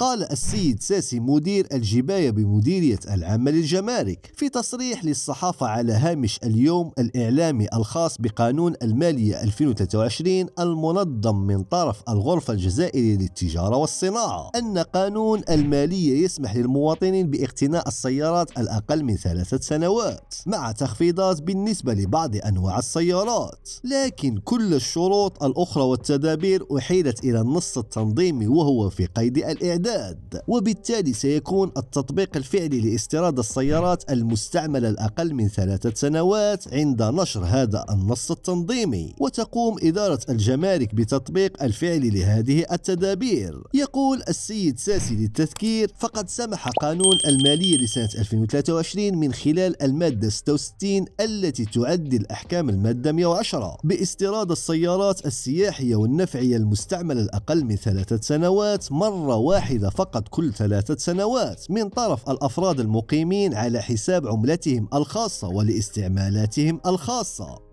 قال السيد ساسي مدير الجباية بمديرية العامة للجمارك في تصريح للصحافة على هامش اليوم الإعلامي الخاص بقانون المالية 2023 المنظم من طرف الغرفة الجزائرية للتجارة والصناعة أن قانون المالية يسمح للمواطنين باقتناء السيارات الأقل من ثلاثة سنوات مع تخفيضات بالنسبة لبعض أنواع السيارات لكن كل الشروط الأخرى والتدابير أحيلت إلى النص التنظيمي وهو في قيد الإعدام الإمداد وبالتالي سيكون التطبيق الفعلي لاستيراد السيارات المستعملة الأقل من ثلاثة سنوات عند نشر هذا النص التنظيمي وتقوم إدارة الجمارك بتطبيق الفعل لهذه التدابير يقول السيد ساسي للتذكير فقد سمح قانون المالية لسنة 2023 من خلال المادة 66 التي تعدل أحكام المادة 110 باستيراد السيارات السياحية والنفعية المستعملة الأقل من ثلاثة سنوات مرة واحدة واحدة فقط كل ثلاثة سنوات من طرف الأفراد المقيمين على حساب عملتهم الخاصة ولاستعمالاتهم الخاصة